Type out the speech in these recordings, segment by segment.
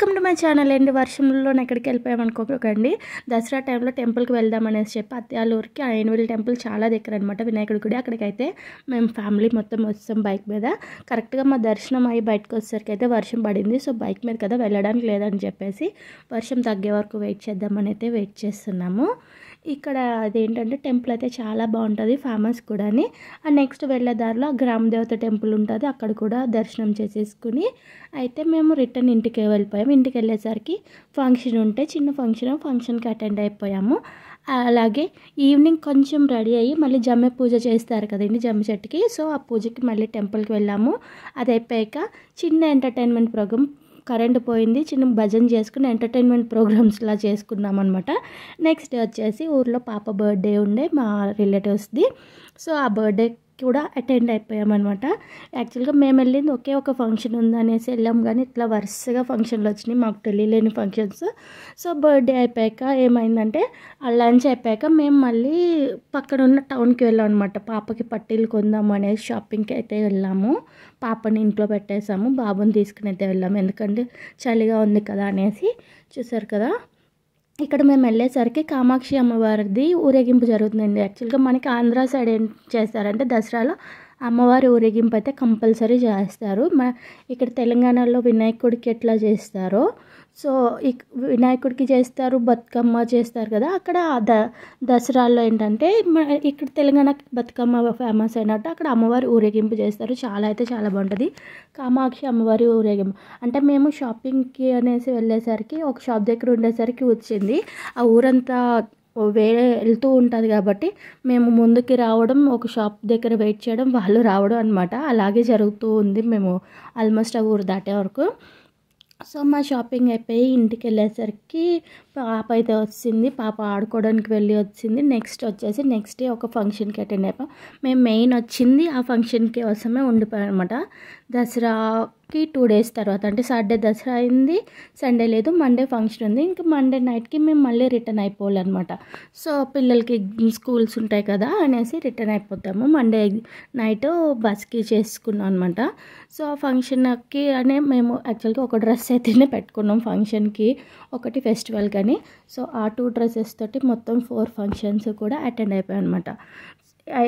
welcome to my channel అండి వర్షంలో ఎక్కడికి వెళ్ళిపోయామనుకోకండి దసరా టైంలో టెంపుల్కి వెళ్దాం అనేసి చెప్పి అత్యాలూరికి ఐనవేలి టెంపుల్ చాలా దగ్గర అనమాట వినాయకుడి గుడి అక్కడికైతే మేము ఫ్యామిలీ మొత్తం వస్తాం బైక్ మీద కరెక్ట్గా మా దర్శనం అయ్యి బయటకు వచ్చేసరికి అయితే వర్షం పడింది సో బైక్ మీద కదా వెళ్ళడానికి లేదని చెప్పేసి వర్షం తగ్గే వరకు వెయిట్ చేద్దామని అయితే వెయిట్ చేస్తున్నాము ఇక్కడ అదేంటంటే టెంపుల్ అయితే చాలా బాగుంటుంది ఫేమస్ కూడాని ఆ నెక్స్ట్ వెళ్ళే దారిలో గ్రామదేవత టెంపుల్ ఉంటుంది అక్కడ కూడా దర్శనం చేసేసుకుని అయితే మేము రిటర్న్ ఇంటికి వెళ్ళిపోయాము ఇంటికి వెళ్ళేసరికి ఫంక్షన్ ఉంటే చిన్న ఫంక్షన్ ఫంక్షన్కి అటెండ్ అయిపోయాము అలాగే ఈవినింగ్ కొంచెం రెడీ అయ్యి మళ్ళీ జమ్మె పూజ చేస్తారు కదండి జమ్మె చెట్టుకి సో ఆ పూజకి మళ్ళీ టెంపుల్కి వెళ్ళాము అది అయిపోయాక చిన్న ఎంటర్టైన్మెంట్ ప్రోగ్రామ్ కరెంట్ పోయింది చిన్న భజన చేసుకుని ఎంటర్టైన్మెంట్ ప్రోగ్రామ్స్లా చేసుకున్నాం అనమాట నెక్స్ట్ వచ్చేసి ఊర్లో పాప బర్త్డే ఉండే మా రిలేటివ్స్ది సో ఆ బర్త్డే కూడా అటెండ్ అయిపోయామన్నమాట యాక్చువల్గా మేము వెళ్ళింది ఒకే ఒక ఫంక్షన్ ఉందనేసి వెళ్ళాం కానీ ఇట్లా వరుసగా ఫంక్షన్లు వచ్చినాయి మాకు తెలియలేని ఫంక్షన్స్ సో బర్త్డే అయిపోయాక ఏమైందంటే ఆ లంచ్ అయిపోయాక మేము మళ్ళీ పక్కన ఉన్న టౌన్కి వెళ్ళాం అనమాట పాపకి పట్టీలు కొందాం అనేసి షాపింగ్కి అయితే వెళ్ళాము పాపని ఇంట్లో పెట్టేసాము బాబుని తీసుకుని అయితే వెళ్ళాము ఎందుకంటే చలిగా ఉంది కదా అనేసి చూసారు కదా ఇక్కడ మేము వెళ్ళేసరికి కామాక్షి అమ్మవారిది ఊరేగింపు జరుగుతుందండి యాక్చువల్గా మనకి ఆంధ్ర సైడ్ ఏం చేస్తారంటే దసరాలో అమ్మవారి ఊరేగింపు అయితే కంపల్సరీ చేస్తారు మన ఇక్కడ తెలంగాణలో వినాయకుడికి ఎట్లా చేస్తారో సో వినాయకుడికి చేస్తారు బతుకమ్మ చేస్తారు కదా అక్కడ ద దసరాలో ఏంటంటే ఇక్కడ తెలంగాణ బతుకమ్మ ఫేమస్ అయినట్టు అక్కడ అమ్మవారి ఊరేగింపు చేస్తారు చాలా అయితే చాలా బాగుంటుంది కామాక్షి అమ్మవారి ఊరేగింపు అంటే మేము షాపింగ్కి అనేసి వెళ్ళేసరికి ఒక షాప్ దగ్గర ఉండేసరికి వచ్చింది ఆ ఊరంతా వేరే వెళ్తూ ఉంటుంది కాబట్టి మేము ముందుకి రావడం ఒక షాప్ దగ్గర వెయిట్ చేయడం వాళ్ళు రావడం అనమాట అలాగే జరుగుతూ ఉంది మేము ఆల్మోస్ట్ ఆ ఊరు దాటే వరకు సో మా షాపింగ్ అయిపోయి ఇంటికి వెళ్ళేసరికి పాప అయితే వచ్చింది పాప ఆడుకోవడానికి వెళ్ళి వచ్చింది నెక్స్ట్ వచ్చేసి నెక్స్ట్ డే ఒక ఫంక్షన్కి అటెండ్ అయిపోయాం మేము మెయిన్ వచ్చింది ఆ ఫంక్షన్కి కోసమే ఉండిపోయాం అనమాట దసరా కి టూ డేస్ తర్వాత అంటే సాటర్డే దసరా అయింది సండే లేదు మండే ఫంక్షన్ ఉంది ఇంకా మండే నైట్కి మేము మళ్ళీ రిటర్న్ అయిపోవాలన్నమాట సో పిల్లలకి స్కూల్స్ ఉంటాయి కదా అనేసి రిటర్న్ అయిపోతాము మండే నైట్ బస్కి చేసుకున్నాం అనమాట సో ఆ ఫంక్షన్కి అనే మేము యాక్చువల్గా ఒక డ్రెస్ అయితేనే పెట్టుకున్నాం ఫంక్షన్కి ఒకటి ఫెస్టివల్ కానీ సో ఆ టూ డ్రెస్సెస్ తోటి మొత్తం ఫోర్ ఫంక్షన్స్ కూడా అటెండ్ అయిపోయాయి అనమాట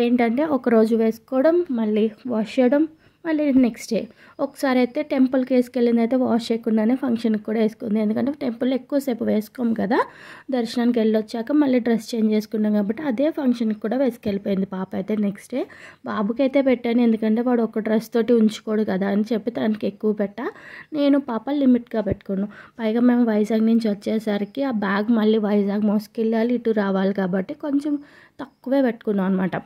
ఏంటంటే ఒకరోజు వేసుకోవడం మళ్ళీ వాష్ చేయడం మళ్ళీ నెక్స్ట్ డే ఒకసారి అయితే టెంపుల్కి వేసుకెళ్ళింది అయితే వాష్ చేయకుండానే ఫంక్షన్కి కూడా వేసుకుంది ఎందుకంటే టెంపుల్ ఎక్కువసేపు వేసుకోం కదా దర్శనానికి వెళ్ళొచ్చాక మళ్ళీ డ్రెస్ చేంజ్ చేసుకున్నాం కాబట్టి అదే ఫంక్షన్కి కూడా వేసుకెళ్ళిపోయింది పాప అయితే నెక్స్ట్ డే బాబుకి అయితే పెట్టాను ఎందుకంటే వాడు ఒక డ్రెస్ తోటి ఉంచుకోడు కదా అని చెప్పి తనకి ఎక్కువ పెట్టా నేను పాప లిమిట్గా పెట్టుకున్నాను పైగా మేము వైజాగ్ నుంచి వచ్చేసరికి ఆ బ్యాగ్ మళ్ళీ వైజాగ్ మోసుకెళ్ళాలి ఇటు రావాలి కాబట్టి కొంచెం తక్కువే పెట్టుకున్నాం అనమాట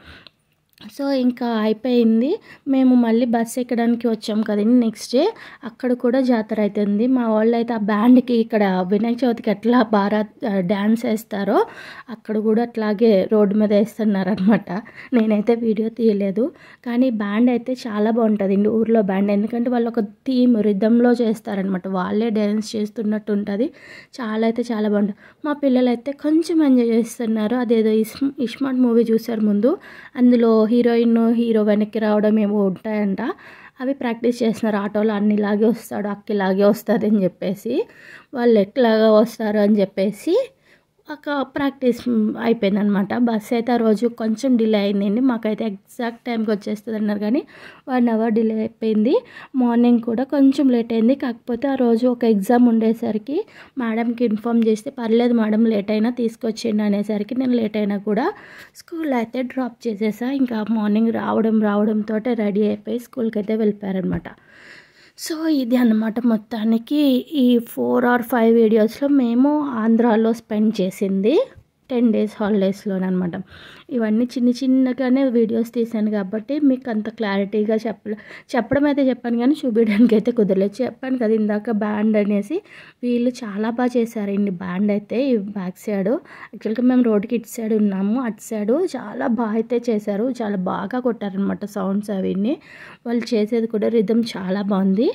సో ఇంకా అయిపోయింది మేము మళ్ళీ బస్ ఎక్కడానికి వచ్చాం కదండి నెక్స్ట్ డే అక్కడ కూడా జాతర అవుతుంది మా వాళ్ళు అయితే ఆ బ్యాండ్కి ఇక్కడ వినాయక చవితికి ఎట్లా బారా డ్యాన్స్ వేస్తారో అక్కడ కూడా అట్లాగే రోడ్డు మీద వేస్తున్నారనమాట నేనైతే వీడియో తీయలేదు కానీ బ్యాండ్ అయితే చాలా బాగుంటుందండి ఊర్లో బ్యాండ్ ఎందుకంటే వాళ్ళు ఒక థీమ్ రిధంలో చేస్తారనమాట వాళ్ళే డ్యాన్స్ చేస్తున్నట్టు ఉంటుంది చాలా అయితే చాలా బాగుంటుంది మా పిల్లలు అయితే కొంచెం ఎంజాయ్ చేస్తున్నారు అదేదో ఇస్ ఇస్మార్ట్ మూవీ చూశారు ముందు అందులో హీరోయిన్ హీరో వెనక్కి రావడం ఏమో ఉంటాయంట అవి ప్రాక్టీస్ చేస్తున్నారు ఆటోలో అన్ని లాగే వస్తాడు అక్కిలాగే వస్తుంది అని చెప్పేసి వాళ్ళు ఎట్లాగా వస్తారు అని చెప్పేసి ఒక ప్రాక్టీస్ అయిపోయింది అనమాట బస్ అయితే ఆ రోజు కొంచెం డిలే అయిందండి మాకైతే ఎగ్జాక్ట్ టైంకి వచ్చేస్తుంది అన్నారు కానీ వన్ అవర్ డిలే అయిపోయింది మార్నింగ్ కూడా కొంచెం లేట్ అయింది కాకపోతే ఆ రోజు ఒక ఎగ్జామ్ ఉండేసరికి మేడంకి ఇన్ఫామ్ చేస్తే పర్లేదు మేడం లేట్ అయినా తీసుకొచ్చిండు అనేసరికి నేను లేట్ అయినా కూడా స్కూల్ అయితే డ్రాప్ చేసేసా ఇంకా మార్నింగ్ రావడం రావడంతో రెడీ అయిపోయి స్కూల్కి అయితే వెళ్ళిపోయారనమాట సో ఇది అనమాట మొత్తానికి ఈ ఫోర్ ఆర్ ఫైవ్ వీడియోస్లో మేము ఆంధ్రాలో స్పెండ్ చేసింది టెన్ డేస్ హాలిడేస్లోనమాట ఇవన్నీ చిన్న చిన్నగానే వీడియోస్ తీశాను కాబట్టి మీకు అంత క్లారిటీగా చెప్ప చెప్పడం అయితే చెప్పాను కానీ చూపించడానికి అయితే కుదరలేదు చెప్పాను కదా ఇందాక బ్యాండ్ అనేసి వీళ్ళు చాలా బాగా చేశారండి బ్యాండ్ అయితే బ్యాక్ సైడ్ యాక్చువల్గా మేము రోడ్కి ఇటు సైడ్ ఉన్నాము అటు సైడ్ చాలా బాగా అయితే చేశారు చాలా బాగా కొట్టారనమాట సౌండ్స్ అవన్నీ వాళ్ళు చేసేది కూడా రిధమ్ చాలా బాగుంది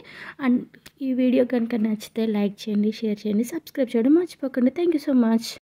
అండ్ ఈ వీడియో కనుక నచ్చితే లైక్ చేయండి షేర్ చేయండి సబ్స్క్రైబ్ చేయడం మర్చిపోకండి థ్యాంక్ యూ సో మచ్